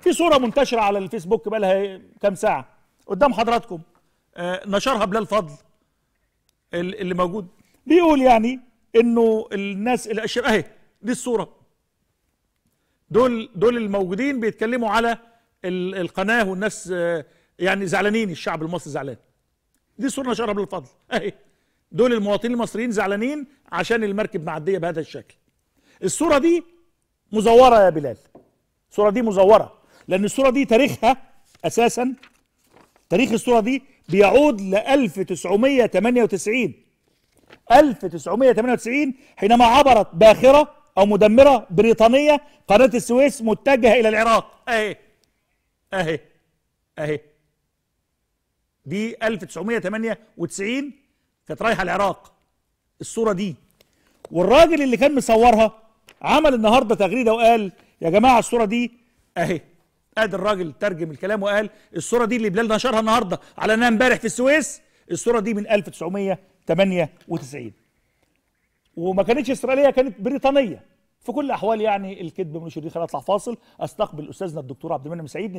في صورة منتشرة على الفيسبوك بقى لها كام ساعة قدام حضراتكم آه، نشرها بلال فضل اللي موجود بيقول يعني انه الناس الاشر اهي دي الصورة دول دول الموجودين بيتكلموا على القناة والناس آه، يعني زعلانين الشعب المصري زعلان دي صورة نشرها بلال فضل اهي دول المواطنين المصريين زعلانين عشان المركب معدية بهذا الشكل الصورة دي مزورة يا بلال الصوره دي مزوره لان الصوره دي تاريخها اساسا تاريخ الصوره دي بيعود ل 1998 1998 حينما عبرت باخره او مدمره بريطانيه قناه السويس متجهه الى العراق اهي اهي اهي دي 1998 كانت رايحه العراق الصوره دي والراجل اللي كان مصورها عمل النهارده تغريده وقال يا جماعه الصوره دي اهي ادي الراجل ترجم الكلام وقال الصوره دي اللي بلال نشرها النهارده على انها امبارح في السويس الصوره دي من 1998 وما كانتش اسرائيليه كانت بريطانيه في كل الاحوال يعني الكذب من دي اطلع فاصل استقبل استاذنا الدكتور عبد المنعم سعيد